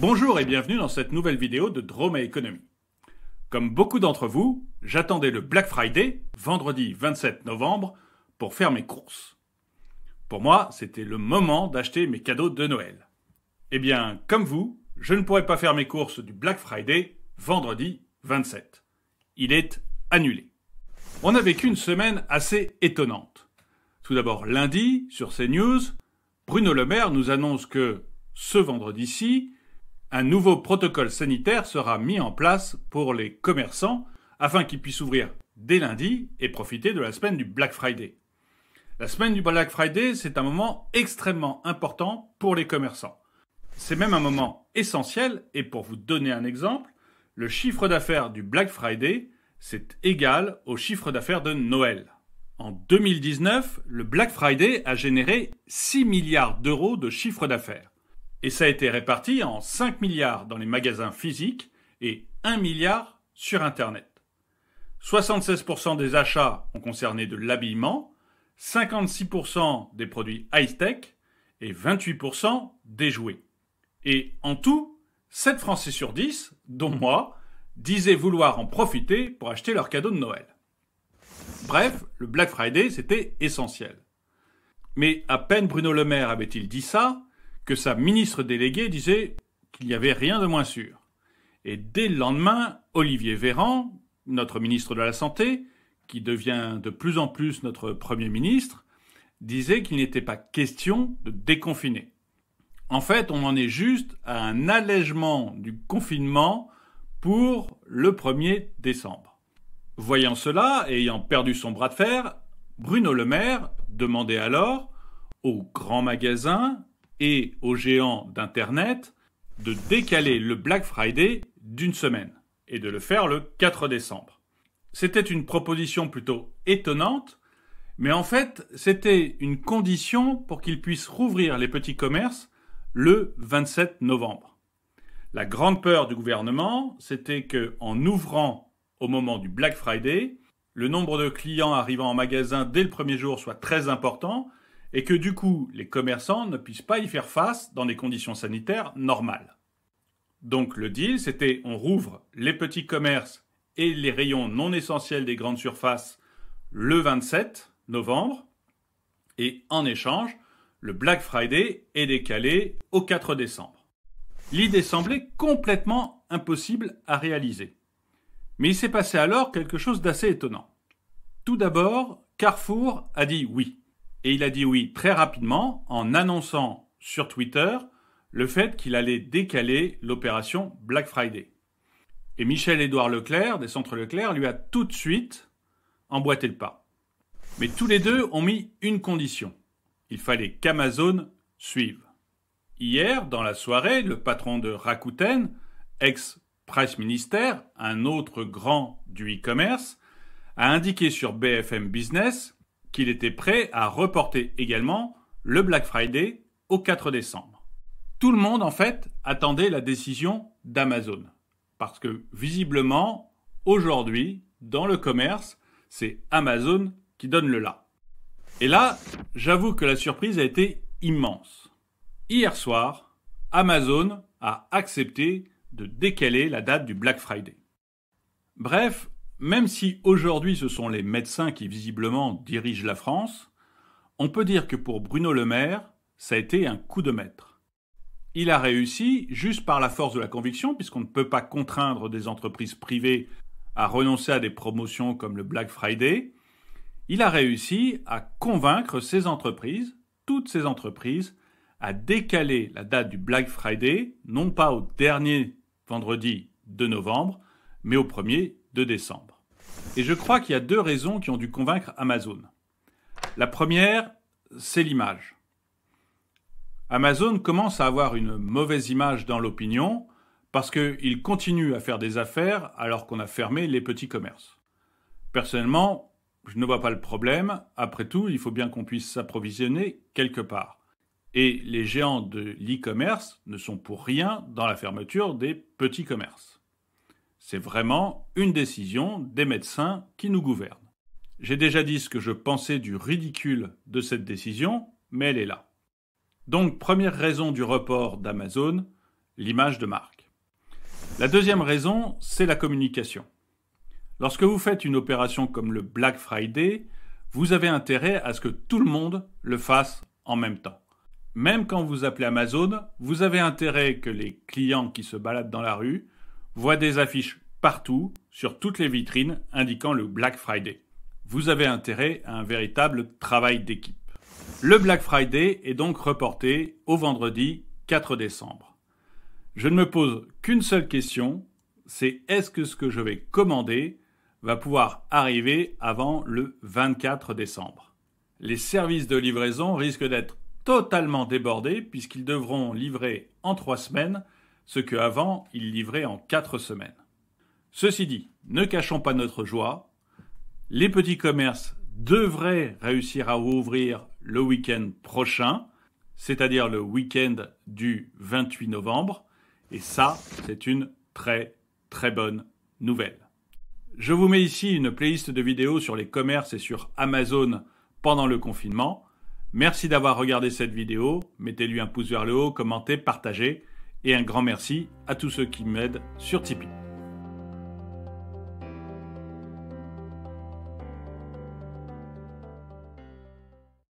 Bonjour et bienvenue dans cette nouvelle vidéo de Drôme et économie. Comme beaucoup d'entre vous, j'attendais le Black Friday, vendredi 27 novembre, pour faire mes courses. Pour moi, c'était le moment d'acheter mes cadeaux de Noël. Eh bien, comme vous, je ne pourrais pas faire mes courses du Black Friday, vendredi 27. Il est annulé. On a vécu une semaine assez étonnante. Tout d'abord, lundi, sur CNews, Bruno Le Maire nous annonce que, ce vendredi-ci, un nouveau protocole sanitaire sera mis en place pour les commerçants afin qu'ils puissent ouvrir dès lundi et profiter de la semaine du Black Friday. La semaine du Black Friday, c'est un moment extrêmement important pour les commerçants. C'est même un moment essentiel et pour vous donner un exemple, le chiffre d'affaires du Black Friday, c'est égal au chiffre d'affaires de Noël. En 2019, le Black Friday a généré 6 milliards d'euros de chiffre d'affaires. Et ça a été réparti en 5 milliards dans les magasins physiques et 1 milliard sur Internet. 76% des achats ont concerné de l'habillement, 56% des produits high-tech et 28% des jouets. Et en tout, 7 Français sur 10, dont moi, disaient vouloir en profiter pour acheter leur cadeau de Noël. Bref, le Black Friday, c'était essentiel. Mais à peine Bruno Le Maire avait-il dit ça, que sa ministre déléguée disait qu'il n'y avait rien de moins sûr. Et dès le lendemain, Olivier Véran, notre ministre de la Santé, qui devient de plus en plus notre Premier ministre, disait qu'il n'était pas question de déconfiner. En fait, on en est juste à un allègement du confinement pour le 1er décembre. Voyant cela, et ayant perdu son bras de fer, Bruno Le Maire demandait alors aux grands magasins, et aux géants d'Internet de décaler le Black Friday d'une semaine et de le faire le 4 décembre. C'était une proposition plutôt étonnante, mais en fait c'était une condition pour qu'ils puissent rouvrir les petits commerces le 27 novembre. La grande peur du gouvernement, c'était que en ouvrant au moment du Black Friday, le nombre de clients arrivant en magasin dès le premier jour soit très important et que du coup les commerçants ne puissent pas y faire face dans des conditions sanitaires normales. Donc le deal, c'était on rouvre les petits commerces et les rayons non essentiels des grandes surfaces le 27 novembre, et en échange, le Black Friday est décalé au 4 décembre. L'idée semblait complètement impossible à réaliser. Mais il s'est passé alors quelque chose d'assez étonnant. Tout d'abord, Carrefour a dit oui. Et il a dit oui très rapidement en annonçant sur Twitter le fait qu'il allait décaler l'opération Black Friday. Et Michel-Édouard Leclerc, des centres Leclerc, lui a tout de suite emboîté le pas. Mais tous les deux ont mis une condition. Il fallait qu'Amazon suive. Hier, dans la soirée, le patron de Rakuten, ex-Price ministère un autre grand du e-commerce, a indiqué sur BFM Business qu'il était prêt à reporter également le Black Friday au 4 décembre. Tout le monde, en fait, attendait la décision d'Amazon. Parce que, visiblement, aujourd'hui, dans le commerce, c'est Amazon qui donne le là. Et là, j'avoue que la surprise a été immense. Hier soir, Amazon a accepté de décaler la date du Black Friday. Bref, même si aujourd'hui ce sont les médecins qui visiblement dirigent la France, on peut dire que pour Bruno Le Maire, ça a été un coup de maître. Il a réussi juste par la force de la conviction, puisqu'on ne peut pas contraindre des entreprises privées à renoncer à des promotions comme le Black Friday. Il a réussi à convaincre ces entreprises, toutes ces entreprises, à décaler la date du Black Friday, non pas au dernier vendredi de novembre, mais au 1er décembre. Et je crois qu'il y a deux raisons qui ont dû convaincre Amazon. La première, c'est l'image. Amazon commence à avoir une mauvaise image dans l'opinion parce qu'il continue à faire des affaires alors qu'on a fermé les petits commerces. Personnellement, je ne vois pas le problème. Après tout, il faut bien qu'on puisse s'approvisionner quelque part. Et les géants de l'e-commerce ne sont pour rien dans la fermeture des petits commerces. C'est vraiment une décision des médecins qui nous gouvernent. J'ai déjà dit ce que je pensais du ridicule de cette décision, mais elle est là. Donc première raison du report d'Amazon, l'image de marque. La deuxième raison, c'est la communication. Lorsque vous faites une opération comme le Black Friday, vous avez intérêt à ce que tout le monde le fasse en même temps. Même quand vous appelez Amazon, vous avez intérêt que les clients qui se baladent dans la rue voit des affiches partout, sur toutes les vitrines, indiquant le Black Friday. Vous avez intérêt à un véritable travail d'équipe. Le Black Friday est donc reporté au vendredi 4 décembre. Je ne me pose qu'une seule question, c'est est-ce que ce que je vais commander va pouvoir arriver avant le 24 décembre Les services de livraison risquent d'être totalement débordés puisqu'ils devront livrer en trois semaines ce que avant il livrait en quatre semaines. Ceci dit, ne cachons pas notre joie, les petits commerces devraient réussir à ouvrir le week-end prochain, c'est-à-dire le week-end du 28 novembre, et ça, c'est une très très bonne nouvelle. Je vous mets ici une playlist de vidéos sur les commerces et sur Amazon pendant le confinement. Merci d'avoir regardé cette vidéo, mettez-lui un pouce vers le haut, commentez, partagez. Et un grand merci à tous ceux qui m'aident sur Tipeee.